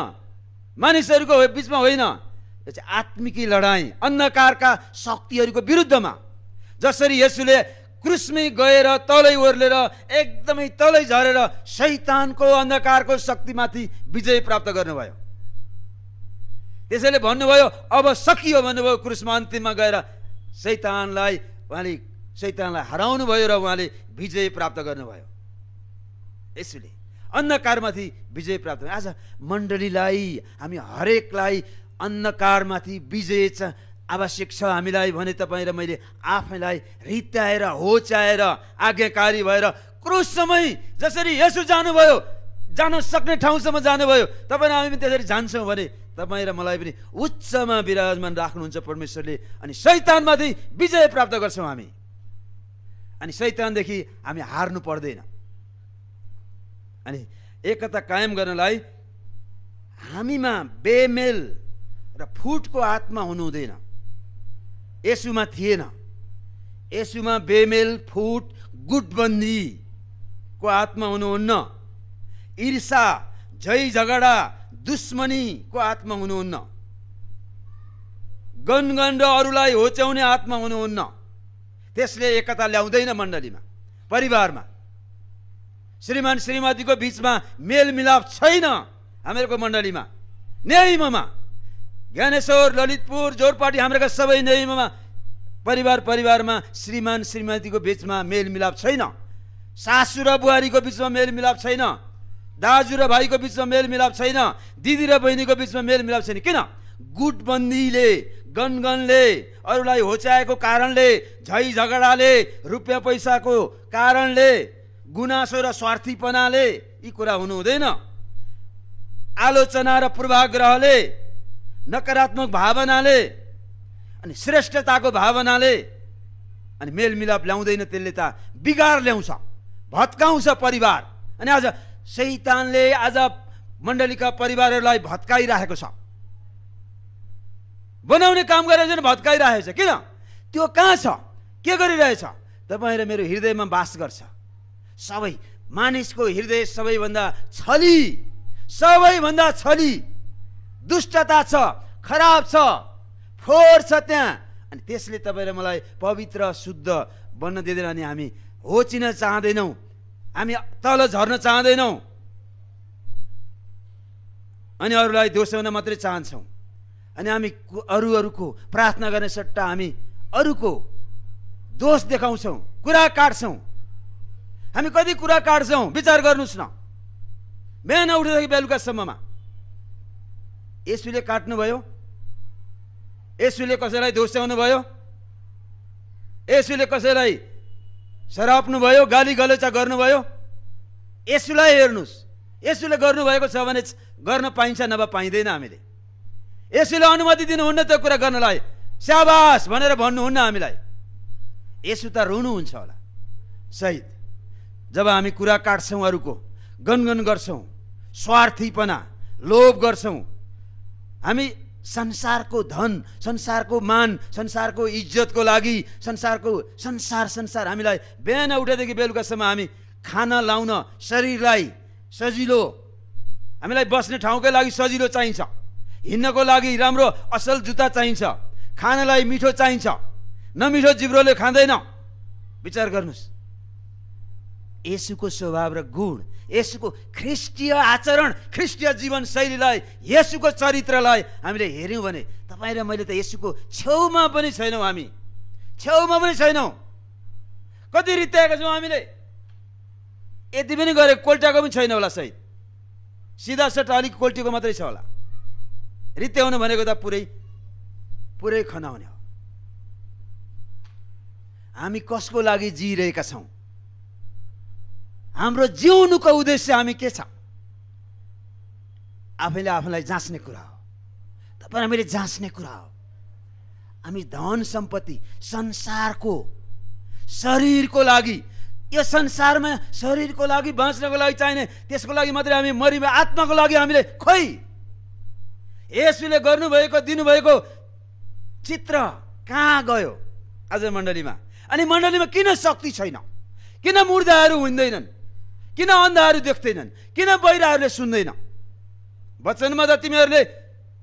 मानिसहरूको बिचमा होइन यो चाहिँ आत्मिकी लडाइँ अन्धकारका शक्तिहरूको विरुद्धमा जसरी यसुले क्रुसमै गएर तलै ओर्लेर एकदमै तलै झरेर शैतानको अन्धकारको शक्तिमाथि विजय प्राप्त गर्नुभयो त्यसैले भन्नुभयो अब सकियो भन्नुभयो क्रुसमा अन्तिममा गएर सैतानलाई उहाँले सैतानलाई हराउनु भयो र उहाँले विजय प्राप्त गर्नुभयो यसले अन्धकारमाथि विजय प्राप्त आज मण्डलीलाई हामी हरेकलाई अन्धकारमाथि विजय छ आवश्यक छ हामीलाई भने तपाईँ र मैले आफैलाई रित्याएर होच्याएर आज्ञाकारी भएर क्रुससम्मै जसरी यसो जानुभयो जान सक्ने ठाउँसम्म जानुभयो तपाईँ हामी पनि त्यसरी जान्छौँ भने तपाईँ र मलाई पनि उच्चमा विराजमान राख्नुहुन्छ परमेश्वरले अनि शैतानमाथि विजय प्राप्त गर्छौँ हामी अनि शैतानदेखि हामी हार्नु पर्दैन अनि एकता कायम गर्नलाई हामीमा बेमेल र फुटको आत्मा हुनुहुँदैन यसुमा थिएन यसुमा बेमेल फुट गुटबन्दीको आत्मा हुनुहुन्न ईर्षा झै झगडा दुश्मनीको आत्मा हुनुहुन्न गनगन र अरूलाई होच्याउने आत्मा हुनुहुन्न त्यसले एकता ल्याउँदैन मण्डलीमा परिवारमा श्रीमान श्रीमतीको बिचमा मेलमिलाप छैन हामीहरूको मण्डलीमा न्यायमा ज्ञानेश्वर ललितपुर जोरपाटी हाम्रोका सबै न्यायमा परिवार परिवारमा श्रीमान श्रीमतीको बिचमा मेलमिलाप छैन सासु र बुहारीको बिचमा मेलमिलाप छैन दाजु र भाइको बिचमा मेलमिलाप छैन दिदी र बहिनीको बिचमा मेलमिलाप छैन किन गुटबन्दीले गनगनले अरूलाई होच्याएको कारणले झै झगडाले रुपियाँ पैसाको कारणले गुनासो र स्वार्थीपनाले यी कुरा हुनु हुँदैन आलोचना र पूर्वाग्रहले नकारात्मक भावनाले अनि श्रेष्ठताको भावनाले अनि मेलमिलाप ल्याउँदैन त्यसले त बिगार ल्याउँछ भत्काउँछ परिवार अनि आज सैतानले आज मण्डलीका परिवारहरूलाई भत्काइरहेको छ बनाउने काम गरेर चाहिँ छ किन त्यो कहाँ छ के गरिरहेछ तपाईँ र मेरो हृदयमा बास गर्छ सबै मानिसको हृदय सबैभन्दा छली सबैभन्दा छली दुष्टता छ खराब छ फोहोर छ त्यहाँ अनि त्यसले तपाईँ मलाई पवित्र शुद्ध बन्न दिँदैन अनि हामी होचिन चाहँदैनौँ हामी तल झर्न चाहँदैनौँ अनि अरूलाई दोस्याउन मात्रै चाहन्छौँ अनि हामी अरू अरूको प्रार्थना गर्ने सट्टा हामी अरूको दोष देखाउँछौँ कुरा काट्छौँ हामी कति कुरा काट्छौँ विचार गर्नुहोस् न बिहान उठेदेखि बेलुकासम्ममा यसुले काट्नुभयो यसुले कसैलाई दोस्याउनु भयो यसुले कसैलाई सराप्नुभयो गाली गलोचा गर्नुभयो यसुलाई हेर्नुहोस् यसुले गर्नुभएको छ भने गर्न पाइन्छ नभए पाइँदैन हामीले यसुले अनुमति दिनुहुन्न त्यो कुरा गर्नलाई स्याबास भनेर भन्नुहुन्न हामीलाई यसो त रुनुहुन्छ होला सहित जब हामी कुरा काट्छौँ अरूको गनगन गर्छौँ स्वार्थीपना लोभ गर्छौँ हामी संसारको धन संसारको मान संसारको इज्जतको लागि संसारको संसार संसार हामीलाई बिहान उठेदेखि बेलुकासम्म हामी खाना लाउन शरीरलाई सजिलो हामीलाई बस्ने ठाउँकै लागि सजिलो चाहिन्छ हिँड्नको लागि राम्रो असल जुत्ता चाहिन्छ खानालाई मिठो चाहिन्छ नमिठो जिब्रोले खाँदैन विचार गर्नुहोस् यसुको स्वभाव र गुण यसुको ख्रिस्टीय आचरण ख्रिस्टीय जीवनशैलीलाई यसुको चरित्रलाई हामीले हेऱ्यौँ भने तपाईँ र मैले त यसुको छेउमा पनि छैनौँ हामी छेउमा पनि छैनौँ कति रित्याएका छौँ हामीले यति पनि गरे कोल्टाको पनि छैन होला सायद सिधा सट अलिक कोल्टीको मात्रै छ होला रित्याउनु भनेको त पुरै पुरै खनाउने हो हामी कसको लागि जिइरहेका छौँ हाम्रो जिउनुको उद्देश्य हामी के छ आफैले आफूलाई जाँच्ने कुरा हो तपाईँ हामीले जाँच्ने कुरा हो हामी धन सम्पत्ति संसारको शरीरको लागि यो संसारमा शरीरको लागि बाँच्नको लागि चाहिने त्यसको लागि मात्रै हामी मरिमा आत्माको लागि हामीले खोइ यसले गर्नुभएको दिनुभएको चित्र कहाँ गयो आज मण्डलीमा अनि मण्डलीमा किन शक्ति छैन किन मुर्दाहरू हुँदैनन् किन अन्धाहरू देख्दैनन् किन बहिराहरूले सुन्दैन वचनमा त तिमीहरूले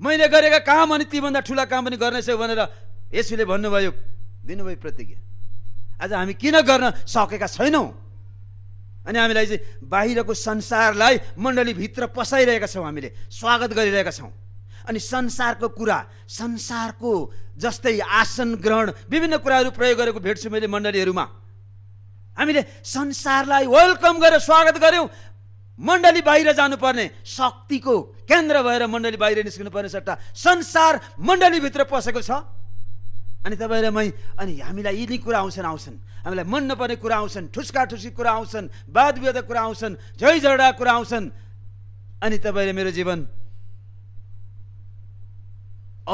मैले गरेका काम अनि तीभन्दा ठुला काम पनि गर्नेछौ भनेर यसुले भन्नुभयो दिनुभयो प्रतिज्ञा आज हामी किन गर्न सकेका छैनौँ अनि हामीलाई चाहिँ बाहिरको संसारलाई मण्डलीभित्र पसाइरहेका छौँ हामीले स्वागत गरिरहेका छौँ अनि संसारको कुरा संसारको जस्तै आसन ग्रहण विभिन्न कुराहरू प्रयोग गरेको भेट्छु मैले मण्डलीहरूमा हामीले संसारलाई वेलकम गरेर स्वागत गऱ्यौँ मण्डली बाहिर जानुपर्ने शक्तिको केन्द्र भएर मण्डली बाहिर निस्कनु पर्ने सट्टा संसार मण्डलीभित्र पसेको छ अनि तपाईँले मै अनि हामीलाई यिनी कुरा आउँछन् आउँछन् हामीलाई मन नपर्ने कुरा आउँछन् ठुस्की कुरा आउँछन् वाद विवाद कुरा आउँछन् झै झगडा कुरा आउँछन् अनि तपाईँले मेरो जीवन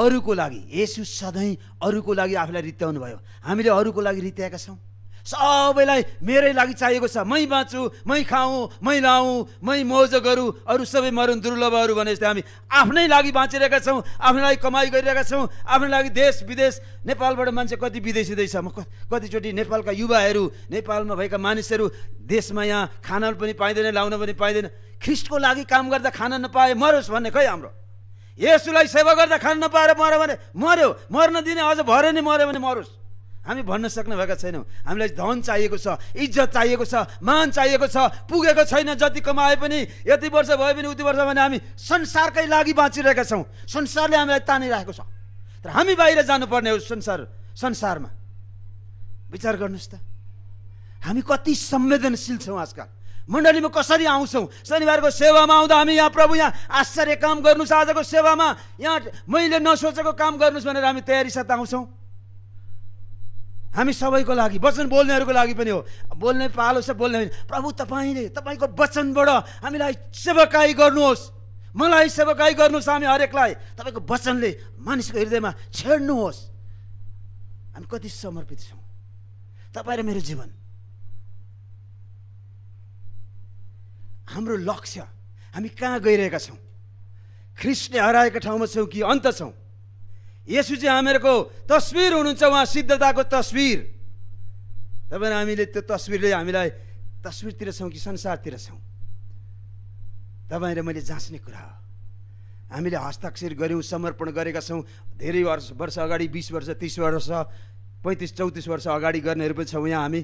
अरूको लागि यसु सधैँ अरूको लागि आफूलाई रित्याउनु भयो हामीले अरूको लागि रित्याएका छौँ सबैलाई मेरै लागि चाहिएको छ मै बाँचु मै खाऊँ मै लाउँ मै मौज गरौँ अरू सबै मरुन् दुर्लभहरू भने जस्तै हामी आफ्नै लागि बाँचिरहेका छौँ आफ्नो लागि कमाइ गरिरहेका छौँ आफ्नो लागि देश विदेश नेपालबाट मान्छे कति हुँदैछ म कतिचोटि नेपालका युवाहरू नेपालमा भएका मानिसहरू देशमा यहाँ खान पनि पाइँदैन लाउन पनि पाइँदैन ख्रिस्टको लागि काम गर्दा खान नपाए मरोस् भन्ने खै हाम्रो यसुलाई सेवा गर्दा खान नपाएर मर्यो भने मर्यो मर्न दिने अझ भरे नै मर्यो भने मरोस् हामी भन्न भएका छैनौँ हामीलाई धन चाहिएको छ इज्जत चाहिएको छ मान चाहिएको छ पुगेको छैन जति कमाए पनि यति वर्ष भए पनि उति वर्ष भने हामी संसारकै लागि बाँचिरहेका छौँ संसारले हामीलाई तानिरहेको छ तर हामी बाहिर जानुपर्ने हो संसार संसारमा विचार गर्नुहोस् त हामी कति संवेदनशील छौँ आजकल मण्डलीमा कसरी आउँछौँ शनिबारको सेवामा आउँदा हामी यहाँ प्रभु यहाँ आश्चर्य काम गर्नुहोस् आजको सेवामा यहाँ मैले नसोचेको काम गर्नुहोस् भनेर हामी तयारी साथ आउँछौँ हामी सबैको लागि वचन बोल्नेहरूको लागि पनि हो बोल्ने पालो छ बोल्ने प्रभु तपाईँले तपाईँको वचनबाट हामीलाई सेवाकाई गर्नुहोस् मलाई सेवकाई गर्नुहोस् हामी हरेकलाई तपाईँको वचनले मानिसको हृदयमा छेड्नुहोस् हामी कति समर्पित छौँ तपाईँ र मेरो जीवन हाम्रो लक्ष्य हामी कहाँ गइरहेका छौँ ख्रिस्टले हराएको ठाउँमा छौँ कि अन्त छौँ चाहिँ हामीहरूको तस्विर हुनुहुन्छ उहाँ सिद्धताको तस्विर तपाईँ हामीले त्यो तस्विरले हामीलाई तस्विरतिर छौँ कि संसारतिर छौँ तपाईँ र मैले जाँच्ने कुरा हो हामीले हस्ताक्षर गऱ्यौँ समर्पण गरेका छौँ धेरै वर्ष वर्ष अगाडि बिस वर्ष तिस वर्ष पैँतिस चौतिस वर्ष अगाडि गर्नेहरू पनि छौँ यहाँ हामी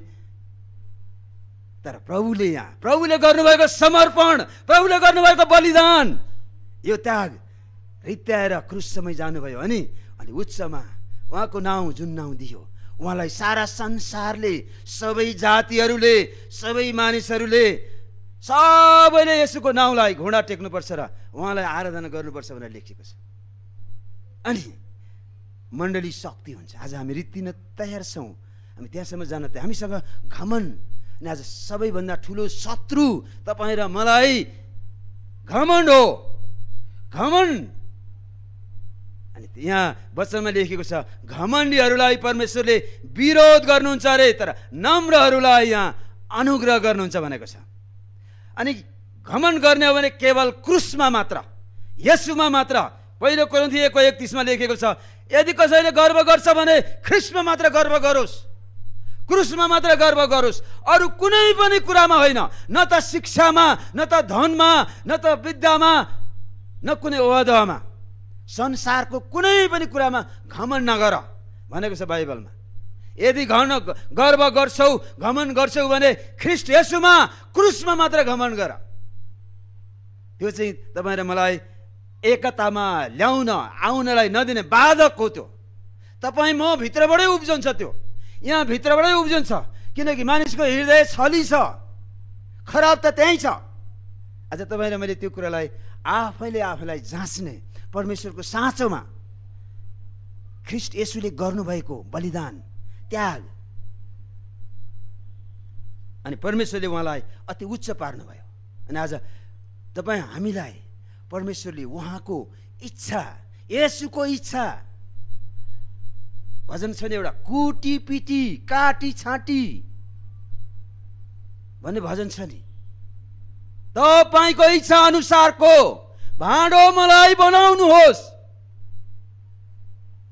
तर प्रभुले यहाँ प्रभुले गर्नुभएको समर्पण प्रभुले गर्नुभएको बलिदान यो त्याग रित्याएर समय जानुभयो अनि अनि उच्चमा उहाँको नाउँ जुन नाउँ दियो उहाँलाई सारा संसारले सबै जातिहरूले सबै मानिसहरूले सबैले यसोको नाउँलाई घोडा टेक्नुपर्छ र उहाँलाई आराधना गर्नुपर्छ भनेर लेखिएको छ अनि मण्डली शक्ति हुन्छ आज हामी न तयार छौँ हामी त्यहाँसम्म जान त हामीसँग घमन अनि आज सबैभन्दा ठुलो शत्रु तपाईँ र मलाई घमण्ड हो घमण्ड यहाँ वचनमा लेखेको छ घमण्डीहरूलाई परमेश्वरले विरोध गर्नुहुन्छ अरे तर नम्रहरूलाई यहाँ अनुग्रह गर्नुहुन्छ भनेको छ अनि घमण्ड गर्ने हो भने केवल क्रुसमा मात्र यसुमा मात्र पहिलो कोरोन्थी एक एकतिसमा लेखेको छ यदि कसैले गर्व गर्छ भने ख्रिस्टमा मात्र गर्व गरोस् क्रुसमा मात्र गर्व गरोस् अरू कुनै पनि कुरामा होइन न त शिक्षामा न त धनमा न त विद्यामा न कुनै ओहदमा संसारको कुनै पनि कुरामा घमन नगर भनेको छ बाइबलमा यदि घन गर्व गर्छौ घमन गर्छौ भने ख्रिस्ट यसुमा क्रुसमा मात्र घमन गर त्यो चाहिँ तपाईँले मलाई एकतामा ल्याउन आउनलाई नदिने बाधक हो त्यो तपाईँ म भित्रबाटै उब्जन्छ त्यो यहाँ भित्रबाटै उब्जन्छ किनकि मानिसको हृदय छली छ खराब त त्यहीँ छ आज तपाईँले मैले त्यो कुरालाई आफैले आफैलाई जाँच्ने परमेश्वरको साँचोमा ख्रिस्ट यसुले गर्नुभएको बलिदान त्याग अनि परमेश्वरले उहाँलाई अति उच्च पार्नुभयो अनि आज तपाईँ हामीलाई परमेश्वरले उहाँको इच्छा यसुको इच्छा भजन छ नि एउटा कुटी पिटी काटी छाँटी भन्ने भजन छ नि तपाईँको इच्छा अनुसारको भाँडो मलाई बनाउनुहोस्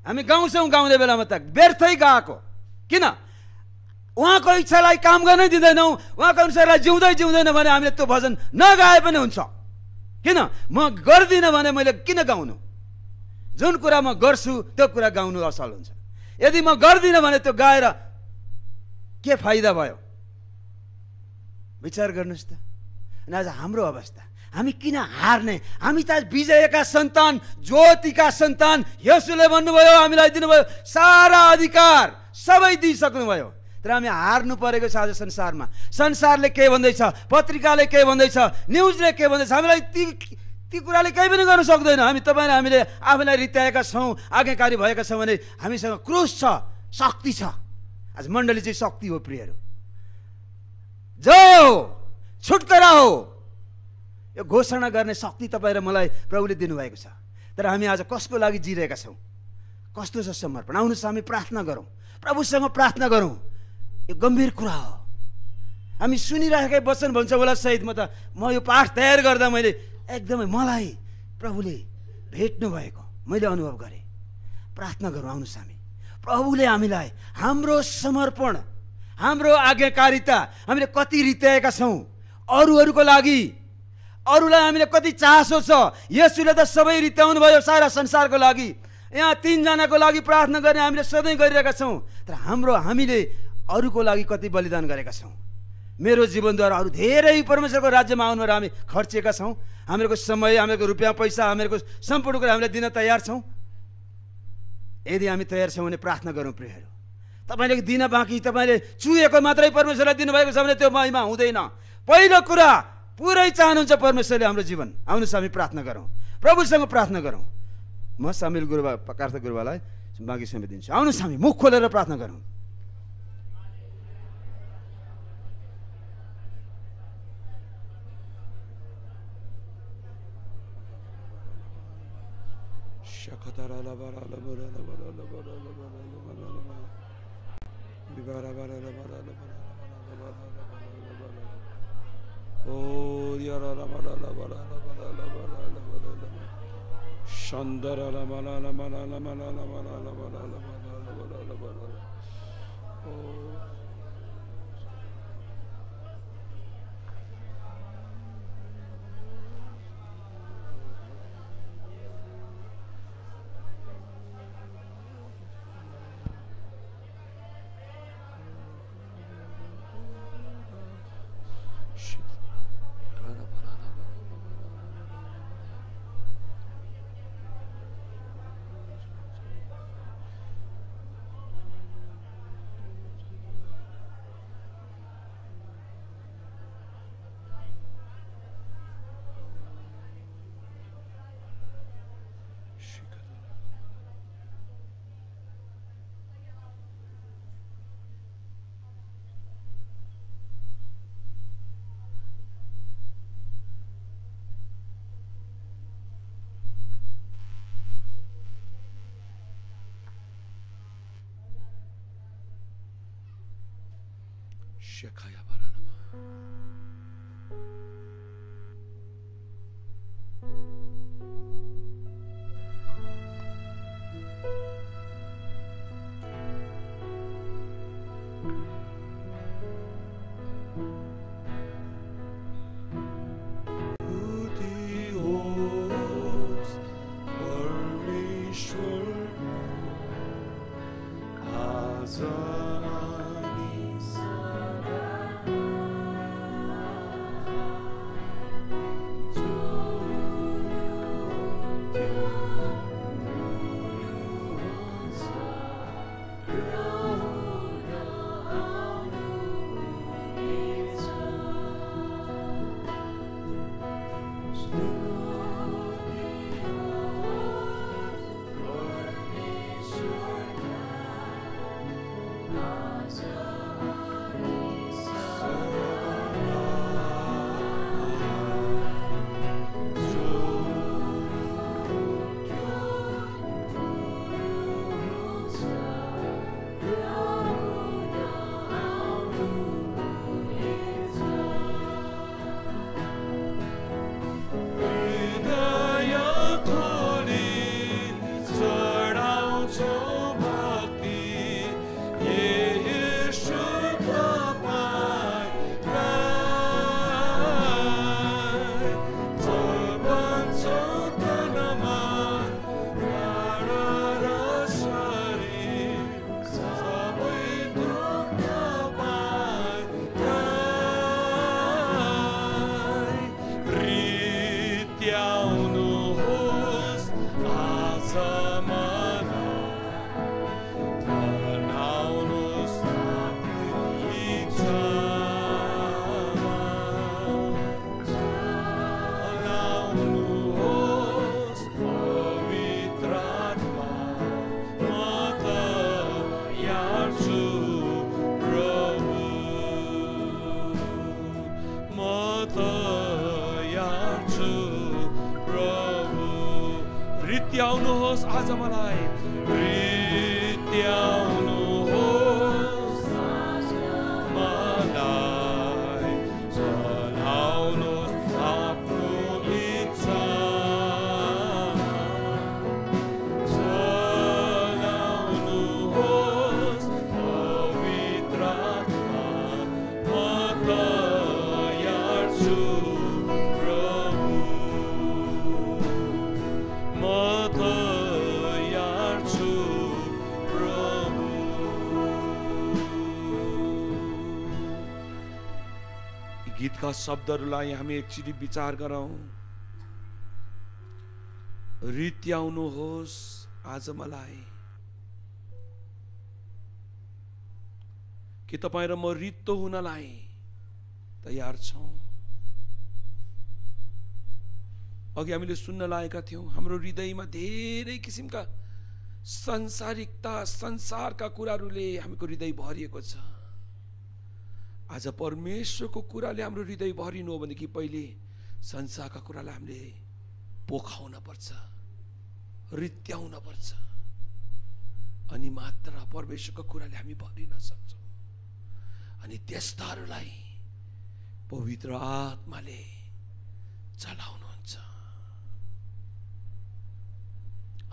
हामी गाउँछौँ गाउने बेलामा त व्यर्थै गएको किन उहाँको इच्छालाई काम गर्नै दिँदैनौँ उहाँको अनुसारलाई जिउँदै जिउँदैन भने हामीले त्यो भजन नगाए पनि हुन्छ किन म गर्दिनँ भने मैले किन गाउनु जुन कुरा म गर्छु त्यो कुरा गाउनु असल हुन्छ यदि म गर्दिनँ भने त्यो गाएर के फाइदा भयो विचार गर्नुहोस् त अनि आज हाम्रो अवस्था हामी किन हार्ने हामी त विजयका सन्तान ज्योतिका सन्तान यसुले भन्नुभयो हामीलाई दिनुभयो सारा अधिकार सबै दिइसक्नुभयो तर हामी हार्नु परेको छ आज संसारमा संसारले के भन्दैछ पत्रिकाले के भन्दैछ न्युजले के भन्दैछ हामीलाई ती ती कुराले केही पनि गर्न सक्दैन हामी तपाईँले हामीले आफैलाई रित्याएका छौँ आज्ञाकारी भएका छौँ भने हामीसँग क्रुस छ शक्ति छ आज मण्डली चाहिँ शक्ति हो प्रियहरू जय हो छुटकरा हो यो घोषणा गर्ने शक्ति तपाईँ र मलाई प्रभुले दिनुभएको छ तर हामी आज कसको लागि जिरहेका छौँ कस्तो छ समर्पण आउनुहोस् हामी प्रार्थना गरौँ प्रभुसँग प्रार्थना गरौँ यो गम्भीर कुरा हो हामी सुनिराखेकै वचन भन्छ होला सहित म त म यो पाठ तयार गर्दा मैले एकदमै मलाई प्रभुले भेट्नु भएको मैले अनुभव गरेँ प्रार्थना गरौँ आउनुहोस् हामी प्रभुले हामीलाई हाम्रो समर्पण हाम्रो आज्ञाकारिता हामीले कति रित्याएका छौँ अरूहरूको लागि अरूलाई हामीले कति चासो छ यसुले त सबै रित्याउनु भयो सारा संसारको लागि यहाँ तिनजनाको लागि प्रार्थना गर्ने हामीले सधैँ गरिरहेका छौँ तर हाम्रो हामीले अरूको लागि कति बलिदान गरेका छौँ मेरो जीवनद्वारा अरू धेरै परमेश्वरको राज्यमा आउनुहरू हामी खर्चिएका छौँ हामीहरूको समय हामीहरूको रुपियाँ पैसा हामीहरूको सम्पूर्ण कुरा हामीले दिन तयार छौँ यदि हामी तयार छौँ भने प्रार्थना गरौँ प्रियहरू तपाईँले दिन बाँकी तपाईँले चुहेको मात्रै परमेश्वरलाई दिनुभएको छ भने त्यो महिमा हुँदैन पहिलो कुरा पुरै चाहनुहुन्छ परमेश्वरले हाम्रो जीवन आउनुहोस् हामी प्रार्थना गरौँ प्रभुसँग प्रार्थना गरौँ म सामेल गुरुबा कार्तिक गुरुबालाई बाँकी समय दिन्छु आउनुहोस् हामी मुख खोलेर प्रार्थना गरौँ Oh Oh. yakaya varanıma. उहाँका शब्दहरूलाई हामी एकचोटि विचार गरौँ रित्याउनुहोस् आज मलाई कि तपाईँ र म रित्तो हुनलाई तयार छौँ अघि हामीले सुन्न लागेका थियौँ हाम्रो हृदयमा धेरै किसिमका संसारिकता संसारका कुराहरूले हामीको हृदय भरिएको छ आज परमेश्वरको कुराले हाम्रो हृदय भरिनु हो भनेदेखि पहिले संसारका कुरालाई हामीले पोखाउन पर्छ रित्याउन पर्छ अनि मात्र परमेश्वरको कुराले हामी भरिन सक्छौँ अनि त्यस्ताहरूलाई पवित्र आत्माले चलाउनुहुन्छ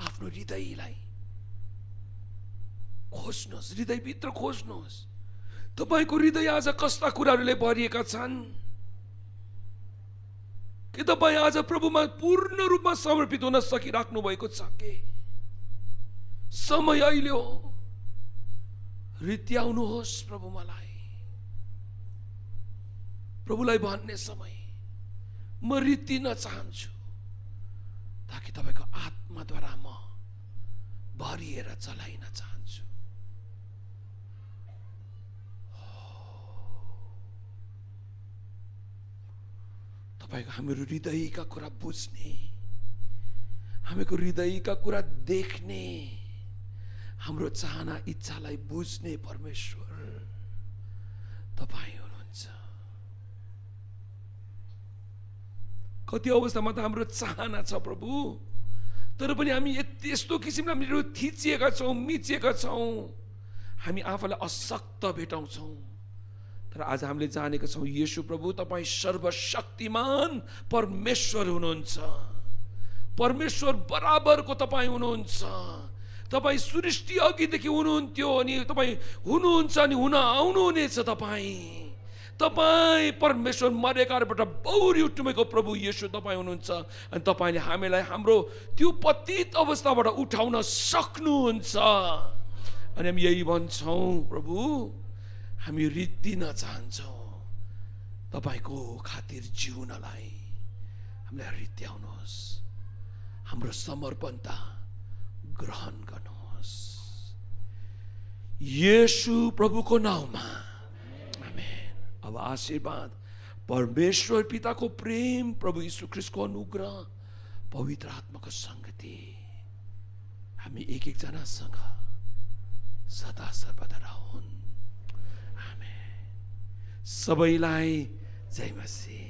आफ्नो हृदयलाई खोज्नुहोस् हृदयभित्र खोज्नुहोस् तपाईँको हृदय आज कस्ता कुराहरूले भरिएका छन् के तपाईँ आज प्रभुमा पूर्ण रूपमा समर्पित हुन सकिराख्नु भएको छ के समय अहिले हो रित्याउनुहोस् प्रभु मलाई प्रभुलाई भन्ने समय म रित्तिन चाहन्छु ताकि तपाईँको आत्माद्वारा म भरिएर चलाइन चाहन्छु तपाईँको हाम्रो हृदयका कुरा बुझ्ने हामीको हृदयका कुरा देख्ने हाम्रो चाहना इच्छालाई बुझ्ने परमेश्वर तपाईँ हुनुहुन्छ कति अवस्थामा त हाम्रो चाहना छ प्रभु तर पनि हामी यति यस्तो किसिमले हामीहरू थिचिएका छौँ मिचिएका छौँ हामी आफूलाई अशक्त भेटाउँछौँ तर आज हामीले जानेका छौँ यशु प्रभु तपाईँ सर्वशक्तिमान परमेश्वर हुनुहुन्छ परमेश्वर बराबरको तपाईँ हुनुहुन्छ तपाईँ सृष्टि अघिदेखि हुनुहुन्थ्यो अनि तपाईँ हुनुहुन्छ अनि हुन आउनुहुनेछ तपाईँ तपाईँ परमेश्वर मरेकाबाट बौरी उठुमेको प्रभु यशु तपाईँ हुनुहुन्छ अनि तपाईँले हामीलाई हाम्रो त्यो पतित अवस्थाबाट उठाउन सक्नुहुन्छ अनि हामी यही भन्छौँ प्रभु हामी रित्तिन चाहन्छौँ तपाईँको खातिर जिउनलाई हामीलाई रित्याउनुहोस् हाम्रो समर्पणता ग्रहण गर्नुहोस् यसु प्रभुको नाउँमा अब आशीर्वाद परमेश्वर पिताको प्रेम प्रभु यीशु ख्रिस्टको अनुग्रह पवित्र आत्माको सङ्गति हामी एक एकजनासँग सदा सर्वदा हुन् सबैलाई जय मसी